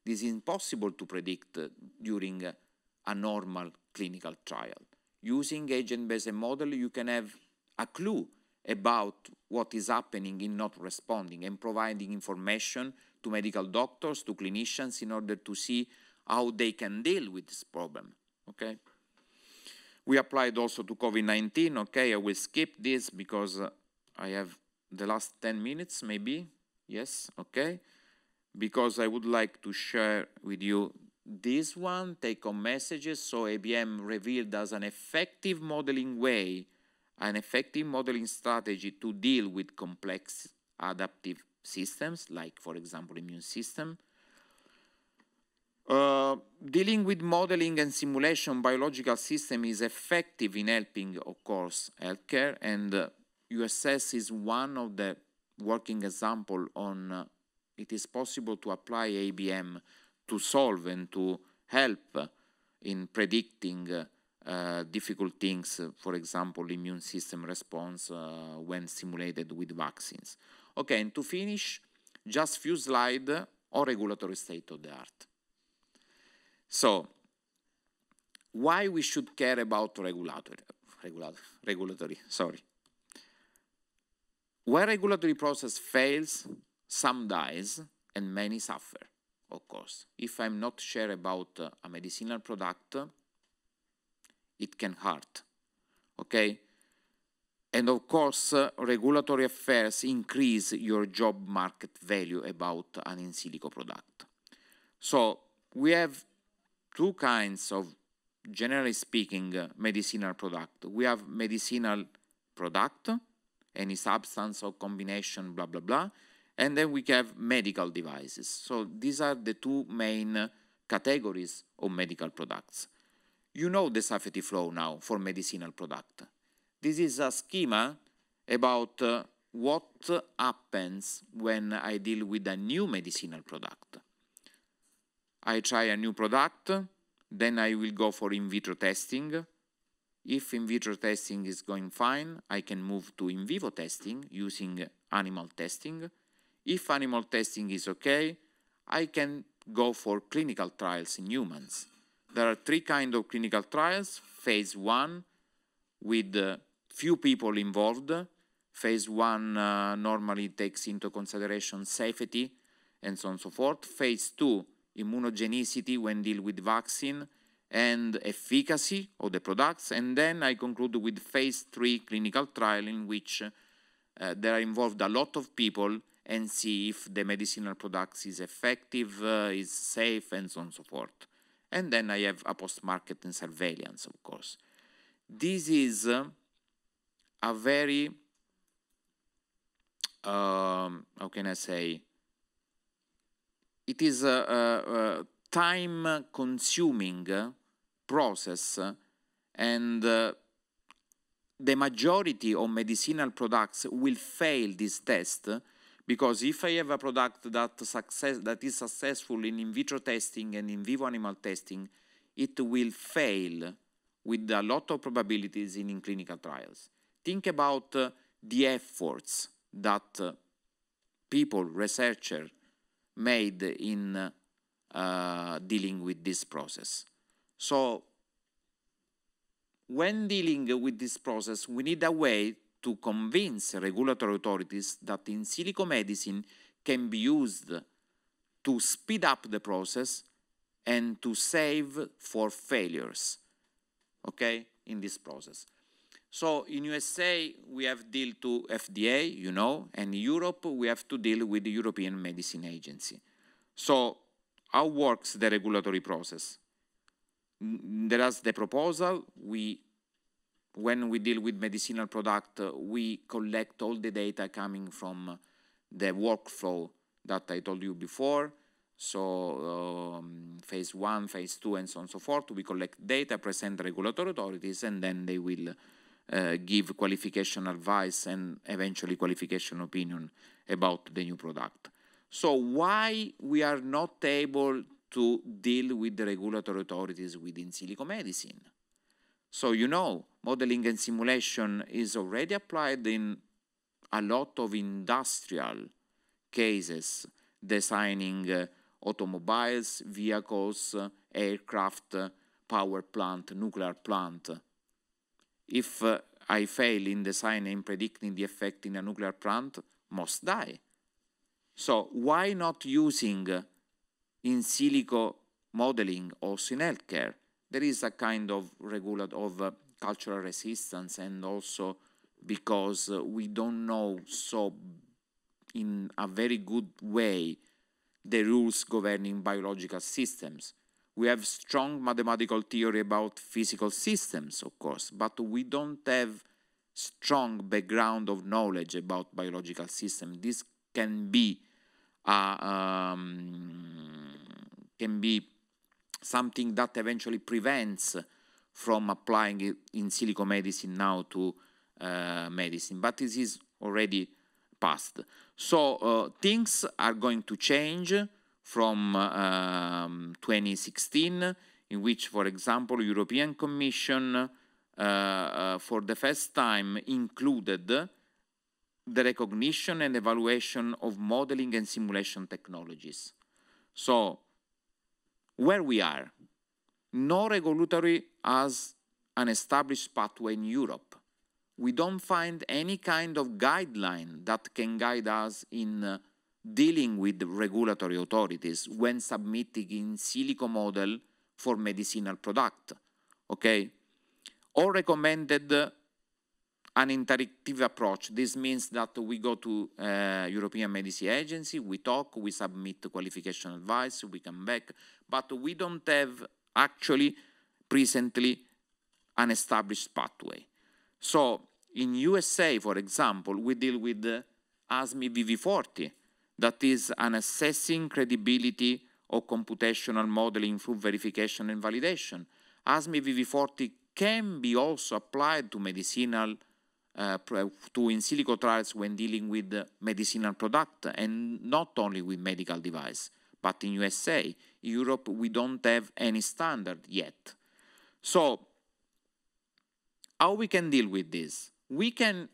This is impossible to predict during a normal clinical trial. Using agent-based model, you can have a clue about what is happening in not responding and providing information to medical doctors, to clinicians, in order to see how they can deal with this problem, okay? We applied also to COVID-19, okay? I will skip this because I have the last 10 minutes, maybe. Yes, okay. Because I would like to share with you this one, take on messages. So ABM revealed as an effective modeling way, an effective modeling strategy to deal with complex adaptive systems, like, for example, immune system. Uh, dealing with modeling and simulation biological system is effective in helping, of course, healthcare, and uh, USS is one of the working example on uh, it is possible to apply ABM to solve and to help in predicting uh, uh difficult things, for example, immune system response uh, when simulated with vaccines. Okay, and to finish, just few slides uh, on regulatory state of the art. So, why we should care about regulatory, regulatory, regulatory sorry. Where regulatory process fails, some dies and many suffer, of course. If I'm not sure about uh, a medicinal product, it can hurt, okay? And of course, uh, regulatory affairs increase your job market value about an in silico product. So we have two kinds of, generally speaking, uh, medicinal product. We have medicinal product, any substance or combination, blah, blah, blah. And then we have medical devices. So these are the two main categories of medical products. You know the safety flow now for medicinal product. This is a schema about uh, what happens when I deal with a new medicinal product. I try a new product, then I will go for in vitro testing, if in vitro testing is going fine, I can move to in vivo testing using animal testing. If animal testing is okay, I can go for clinical trials in humans. There are three kinds of clinical trials. Phase 1 with uh, few people involved. Phase 1 uh, normally takes into consideration safety and so on and so forth. Phase 2, immunogenicity when deal with vaccine and efficacy of the products. And then I conclude with phase three clinical trial in which uh, there are involved a lot of people and see if the medicinal products is effective, uh, is safe, and so on and so forth. And then I have a post and surveillance, of course. This is uh, a very, um, how can I say, it is a, a, a time-consuming uh, process and uh, the majority of medicinal products will fail this test because if I have a product that, success, that is successful in in vitro testing and in vivo animal testing, it will fail with a lot of probabilities in, in clinical trials. Think about uh, the efforts that uh, people, researchers, made in uh, dealing with this process. So when dealing with this process, we need a way to convince regulatory authorities that in silico medicine can be used to speed up the process and to save for failures, okay, in this process. So in USA, we have deal to FDA, you know, and in Europe, we have to deal with the European Medicine Agency. So how works the regulatory process? there is the proposal. We, when we deal with medicinal product, uh, we collect all the data coming from uh, the workflow that I told you before. So um, phase one, phase two, and so on and so forth. We collect data, present regulatory authorities, and then they will uh, give qualification advice and eventually qualification opinion about the new product. So why we are not able to deal with the regulatory authorities within silico medicine. So you know, modeling and simulation is already applied in a lot of industrial cases, designing uh, automobiles, vehicles, uh, aircraft, uh, power plant, nuclear plant. If uh, I fail in designing and predicting the effect in a nuclear plant, must die. So why not using uh, in silico modeling, also in healthcare, there is a kind of regular of uh, cultural resistance, and also because uh, we don't know so in a very good way the rules governing biological systems. We have strong mathematical theory about physical systems, of course, but we don't have strong background of knowledge about biological systems. This can be a um, can be something that eventually prevents from applying it in silico medicine now to uh, medicine, but this is already past. So uh, things are going to change from um, 2016, in which, for example, European Commission uh, uh, for the first time included the recognition and evaluation of modeling and simulation technologies. So where we are. No regulatory as an established pathway in Europe. We don't find any kind of guideline that can guide us in uh, dealing with regulatory authorities when submitting in silico model for medicinal product. Okay? All recommended an interactive approach. This means that we go to uh, European Medicine Agency, we talk, we submit qualification advice, we come back, but we don't have actually presently an established pathway. So in USA, for example, we deal with the ASME VV40, that is an assessing credibility of computational modeling through verification and validation. ASME VV40 can be also applied to medicinal uh, to in silico trials when dealing with medicinal product and not only with medical device. But in USA, Europe, we don't have any standard yet. So how we can deal with this? We can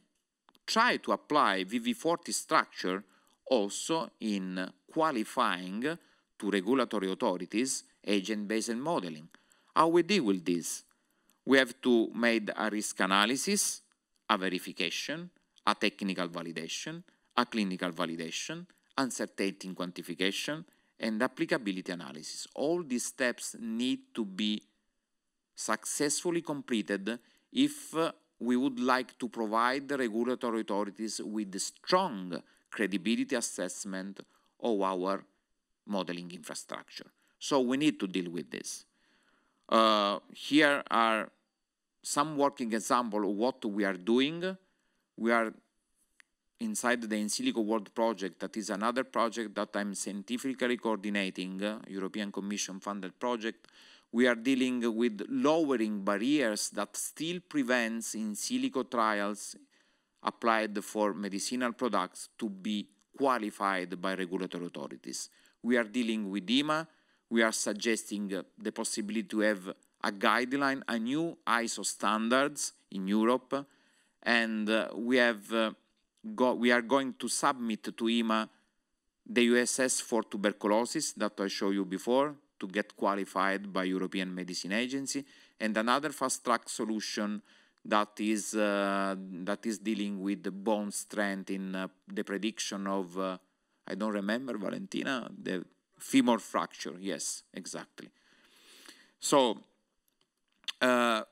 try to apply VV40 structure also in qualifying to regulatory authorities agent-based modeling. How we deal with this? We have to make a risk analysis a verification, a technical validation, a clinical validation, uncertainty quantification, and applicability analysis. All these steps need to be successfully completed if uh, we would like to provide the regulatory authorities with strong credibility assessment of our modeling infrastructure. So we need to deal with this. Uh, here are some working example of what we are doing. We are inside the In Silico World project, that is another project that I'm scientifically coordinating, uh, European Commission funded project. We are dealing with lowering barriers that still prevents in silico trials applied for medicinal products to be qualified by regulatory authorities. We are dealing with EMA. We are suggesting uh, the possibility to have a guideline, a new ISO standards in Europe, and uh, we have uh, got, we are going to submit to IMA the USS for tuberculosis that I showed you before to get qualified by European Medicine Agency, and another fast track solution that is uh, that is dealing with the bone strength in uh, the prediction of uh, I don't remember Valentina the femur fracture. Yes, exactly. So uh,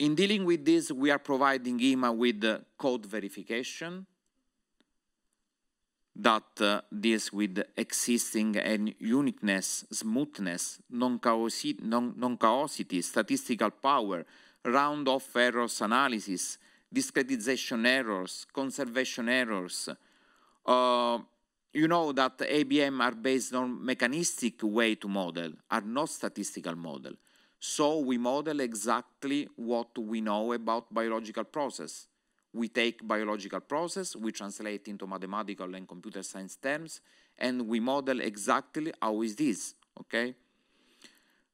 in dealing with this, we are providing IMA with code verification that uh, deals with existing and uniqueness, smoothness, non-chaosity, non statistical power, round-off errors analysis, discretization errors, conservation errors. Uh, you know that ABM are based on mechanistic way to model, are not statistical model. So we model exactly what we know about biological process. We take biological process, we translate into mathematical and computer science terms, and we model exactly how is this, okay?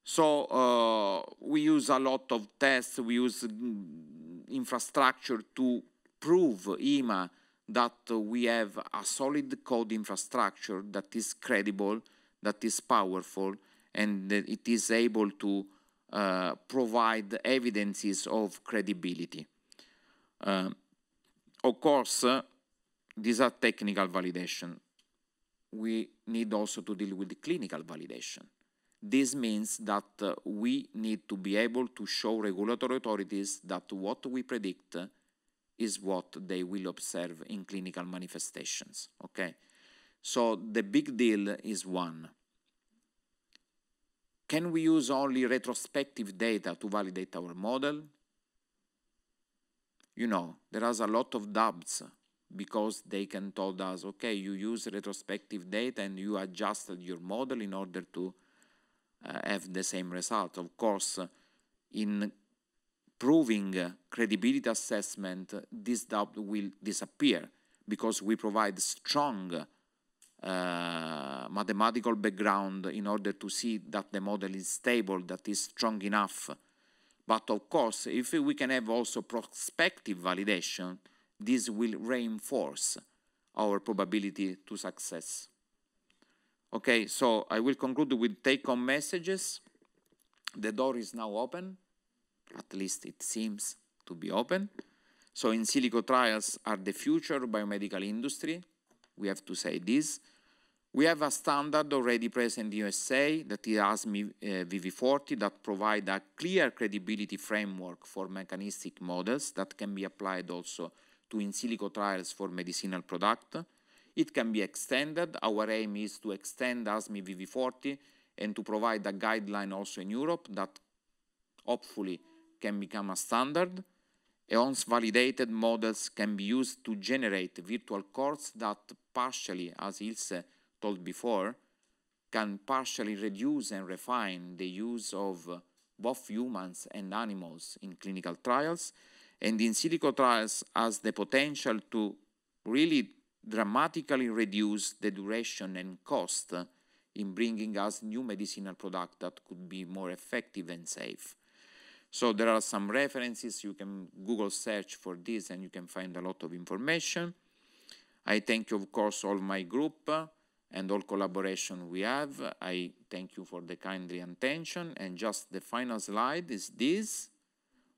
So uh, we use a lot of tests, we use mm, infrastructure to prove EMA that we have a solid code infrastructure that is credible, that is powerful, and that it is able to uh, provide evidences of credibility. Uh, of course, uh, these are technical validation. We need also to deal with clinical validation. This means that uh, we need to be able to show regulatory authorities that what we predict is what they will observe in clinical manifestations, okay? So the big deal is one. Can we use only retrospective data to validate our model? You know, there are a lot of doubts because they can told us, okay, you use retrospective data and you adjusted your model in order to uh, have the same result. Of course, in proving credibility assessment, this doubt will disappear because we provide strong uh, mathematical background in order to see that the model is stable, that is strong enough. But of course, if we can have also prospective validation, this will reinforce our probability to success. Okay, so I will conclude with take-home messages. The door is now open, at least it seems to be open. So in silico trials are the future biomedical industry. We have to say this. We have a standard already present in the USA, that is ASME VV40, that provide a clear credibility framework for mechanistic models that can be applied also to in silico trials for medicinal product. It can be extended. Our aim is to extend ASME VV40 and to provide a guideline also in Europe that hopefully can become a standard. EON's validated models can be used to generate virtual courts that partially, as Ilse told before, can partially reduce and refine the use of both humans and animals in clinical trials, and in silico trials has the potential to really dramatically reduce the duration and cost in bringing us new medicinal product that could be more effective and safe. So there are some references, you can Google search for this and you can find a lot of information. I thank, of course, all my group and all collaboration we have. I thank you for the kindly attention. And just the final slide is this.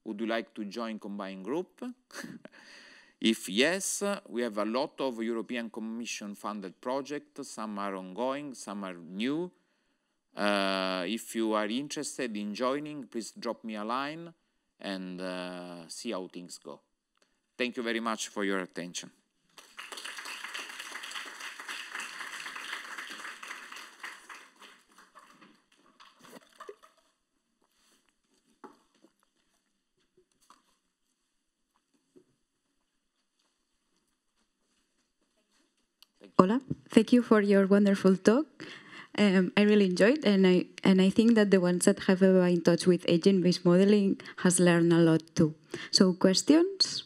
Would you like to join combined group? (laughs) if yes, we have a lot of European Commission funded projects. Some are ongoing, some are new. Uh, if you are interested in joining, please drop me a line and uh, see how things go. Thank you very much for your attention. Thank you for your wonderful talk. Um, I really enjoyed, and I and I think that the ones that have ever been in touch with agent-based modeling has learned a lot too. So questions.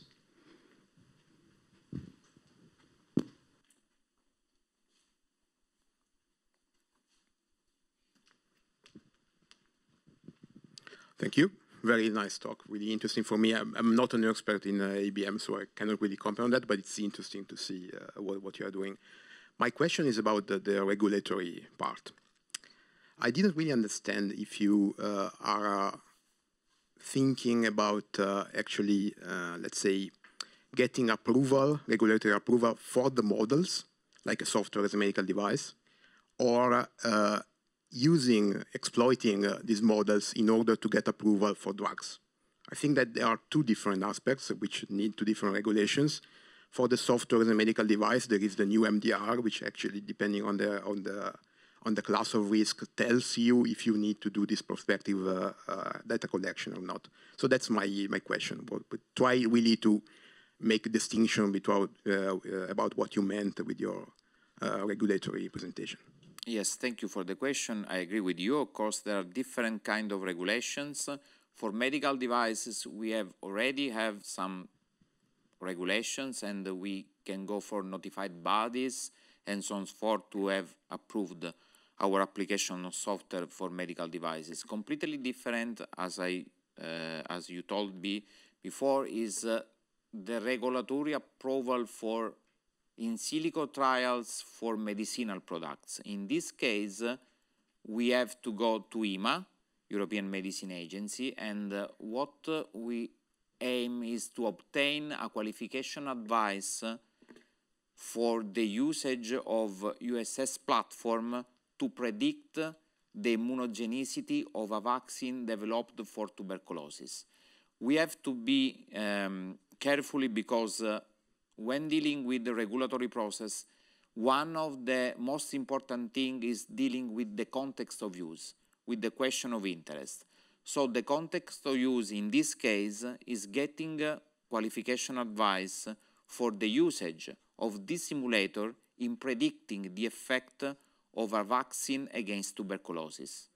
Thank you. Very nice talk. Really interesting for me. I'm, I'm not an expert in uh, ABM, so I cannot really comment on that, but it's interesting to see uh, what, what you are doing. My question is about the, the regulatory part. I didn't really understand if you uh, are uh, thinking about uh, actually, uh, let's say, getting approval, regulatory approval for the models, like a software as a medical device, or uh, using, exploiting uh, these models in order to get approval for drugs. I think that there are two different aspects which need two different regulations. For the software as a medical device, there is the new MDR, which actually, depending on the on the on the class of risk, tells you if you need to do this prospective uh, uh, data collection or not. So that's my my question. But, but try really to make a distinction between uh, uh, about what you meant with your uh, regulatory presentation. Yes, thank you for the question. I agree with you. Of course, there are different kind of regulations. For medical devices, we have already have some regulations and we can go for notified bodies and so on forth to have approved our application of software for medical devices. Completely different, as I uh, as you told me before, is uh, the regulatory approval for in silico trials for medicinal products. In this case, uh, we have to go to EMA, European Medicine Agency, and uh, what uh, we aim is to obtain a qualification advice for the usage of USS platform to predict the immunogenicity of a vaccine developed for tuberculosis. We have to be um, carefully because uh, when dealing with the regulatory process, one of the most important things is dealing with the context of use, with the question of interest. So the context of use in this case is getting qualification advice for the usage of this simulator in predicting the effect of a vaccine against tuberculosis.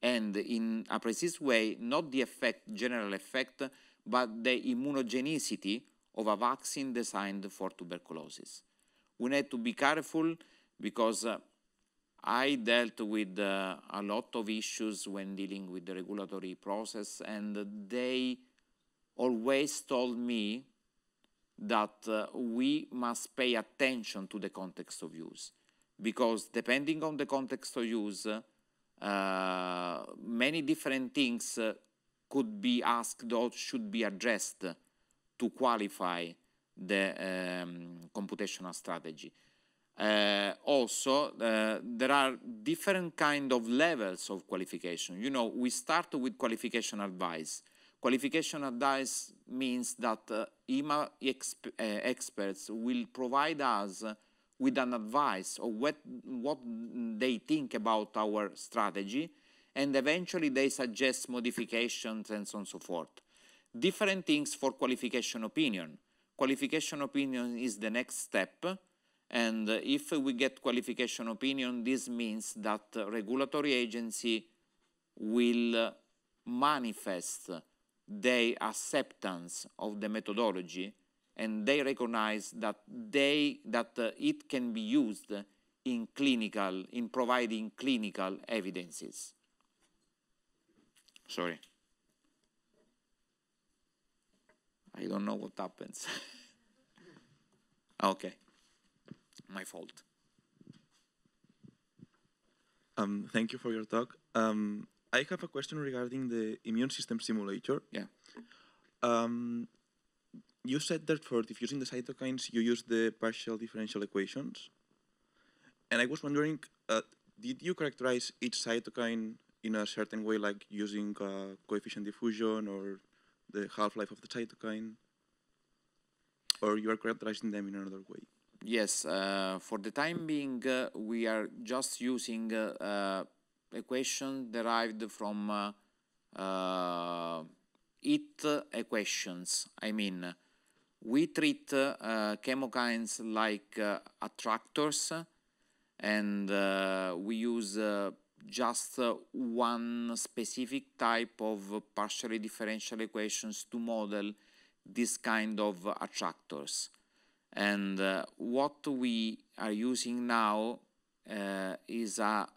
And in a precise way, not the effect, general effect, but the immunogenicity of a vaccine designed for tuberculosis. We need to be careful because uh, I dealt with uh, a lot of issues when dealing with the regulatory process, and they always told me that uh, we must pay attention to the context of use because depending on the context of use, uh, many different things uh, could be asked or should be addressed to qualify the um, computational strategy. Uh, also, uh, there are different kind of levels of qualification. You know, we start with qualification advice. Qualification advice means that uh, eh, IMA exp experts will provide us with an advice of what, what they think about our strategy, and eventually they suggest modifications and so on and so forth. Different things for qualification opinion. Qualification opinion is the next step, and if we get qualification opinion, this means that regulatory agency will manifest their acceptance of the methodology and they recognize that they that uh, it can be used in clinical in providing clinical evidences sorry i don't know what happens (laughs) okay my fault. Um, thank you for your talk. Um, I have a question regarding the immune system simulator. Yeah. Um, you said that for diffusing the cytokines, you use the partial differential equations. And I was wondering, uh, did you characterize each cytokine in a certain way, like using uh, coefficient diffusion or the half-life of the cytokine? Or you are characterizing them in another way? yes, uh, for the time being, uh, we are just using a uh, equation derived from it equations. I mean, we treat chemokines like attractors and we use just uh, one specific type of partially differential equations to model this kind of attractors. And uh, what we are using now uh, is a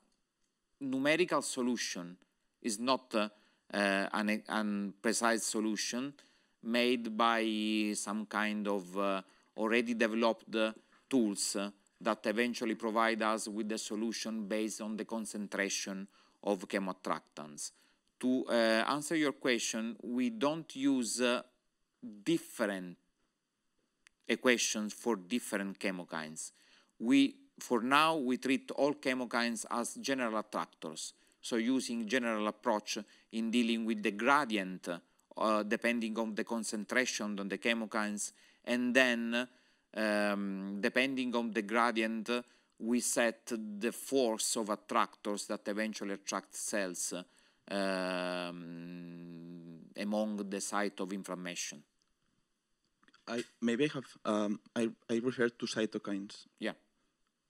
numerical solution, is not uh, an, an precise solution made by some kind of uh, already developed uh, tools uh, that eventually provide us with a solution based on the concentration of chemoattractants. To answer your question, we don't use different equations for different chemokines. We, for now, we treat all chemokines as general attractors, so using general approach in dealing with the gradient uh, depending on the concentration on the chemokines, and then um, depending on the gradient, we set the force of attractors that eventually attract cells um, among the site of inflammation. I maybe I have um, I I referred to cytokines. Yeah.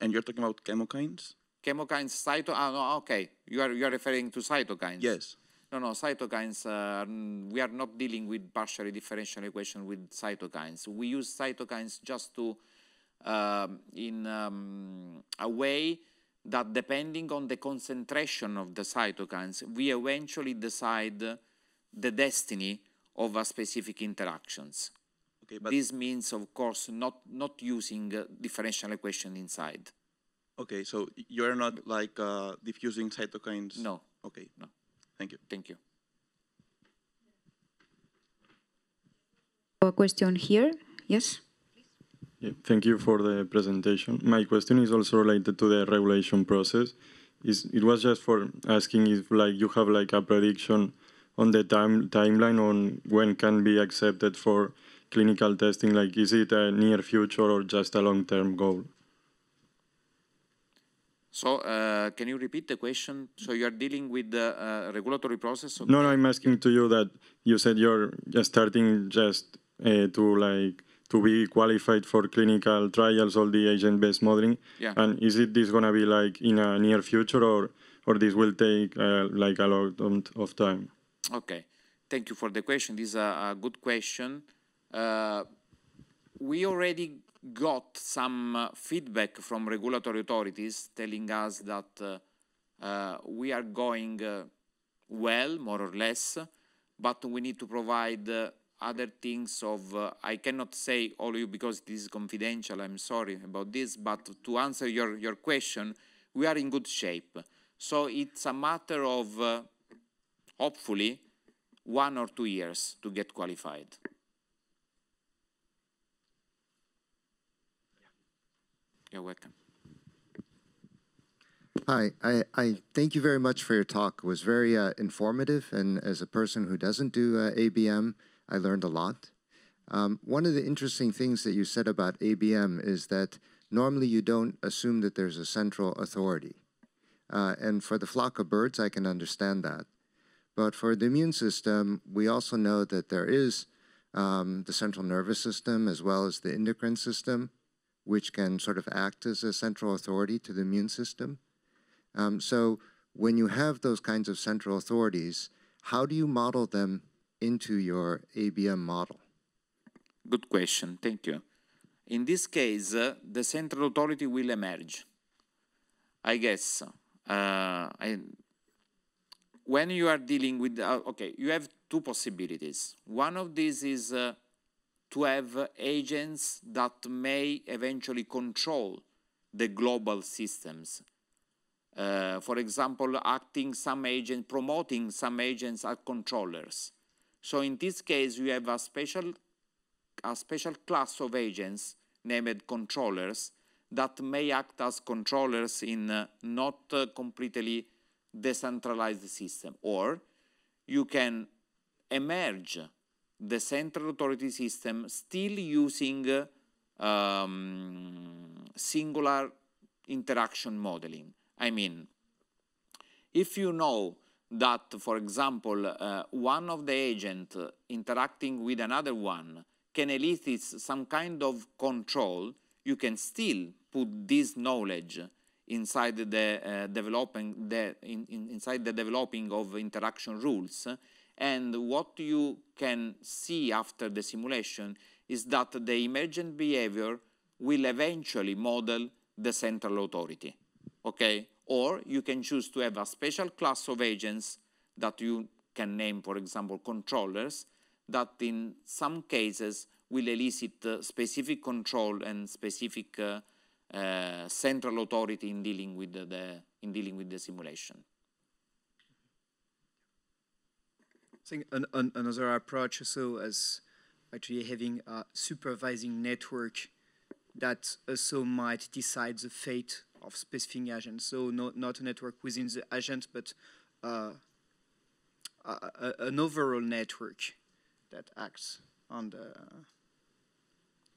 And you're talking about chemokines. Chemokines, cyto. Oh, no, okay, you are you are referring to cytokines. Yes. No, no, cytokines, uh, we are not dealing with partially differential equation with cytokines. We use cytokines just to, um, in um, a way that depending on the concentration of the cytokines, we eventually decide the destiny of a specific interactions. Okay, but this means, of course, not not using uh, differential equation inside. Okay, so you're not like uh, diffusing cytokines. No. Okay. No. Thank you. Thank you. A question here. Yes. Yeah, thank you for the presentation. My question is also related to the regulation process. Is it was just for asking if like you have like a prediction on the time timeline on when can be accepted for clinical testing? Like, is it a near future or just a long-term goal? So, uh, can you repeat the question? So you are dealing with the uh, regulatory process? No, no, I'm asking to you that you said you're just starting just uh, to like to be qualified for clinical trials, all the agent-based modeling. Yeah. And is it this gonna be like in a near future, or or this will take uh, like a lot of time? Okay, thank you for the question. This is a, a good question. Uh, we already got some uh, feedback from regulatory authorities telling us that uh, we are going well, more or less, but we need to provide other things of uh, I cannot say all you because this is confidential. I'm sorry about this, but to answer your your question, we are in good shape. So it's a matter of uh, hopefully one or two years to get qualified. You're welcome. Hi, I, I, thank you very much for your talk. It was very uh, informative, and as a person who doesn't do uh, ABM, I learned a lot. Um, one of the interesting things that you said about ABM is that normally you don't assume that there's a central authority. Uh, and for the flock of birds, I can understand that. But for the immune system, we also know that there is um, the central nervous system as well as the endocrine system which can sort of act as a central authority to the immune system. Um, so when you have those kinds of central authorities, how do you model them into your ABM model? Good question, thank you. In this case, uh, the central authority will emerge. I guess. Uh, I, when you are dealing with, uh, okay, you have two possibilities. One of these is uh, to have agents that may eventually control the global systems. Uh, for example, acting some agent, promoting some agents as controllers. So in this case, we have a special, a special class of agents named controllers that may act as controllers in uh, not uh, completely decentralized system. Or you can emerge the central authority system still using um, singular interaction modeling. I mean, if you know that, for example, uh, one of the agents interacting with another one can elicit some kind of control, you can still put this knowledge inside the uh, developing the in, in, inside the developing of interaction rules and what you can see after the simulation is that the emergent behavior will eventually model the central authority, okay? Or you can choose to have a special class of agents that you can name, for example, controllers, that in some cases will elicit uh, specific control and specific uh, uh, central authority in dealing with the, the in dealing with the simulation. I think an, an, another approach also is actually having a supervising network that also might decide the fate of specific agents. So not not a network within the agent, but uh, a, a, an overall network that acts on the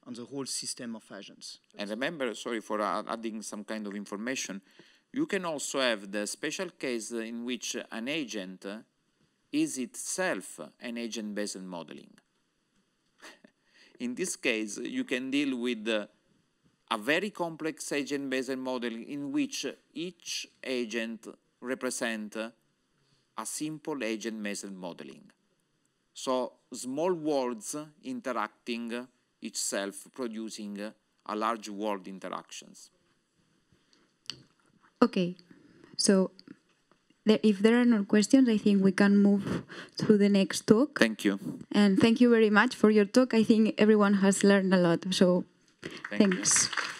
on the whole system of agents. And remember, sorry for adding some kind of information, you can also have the special case in which an agent is itself an agent-based modeling. (laughs) in this case, you can deal with a very complex agent-based modeling in which each agent represents a simple agent-based modeling. So small worlds interacting itself, producing a large world interactions. Okay, so there, if there are no questions, I think we can move to the next talk. Thank you. And thank you very much for your talk. I think everyone has learned a lot. So thank thanks. You.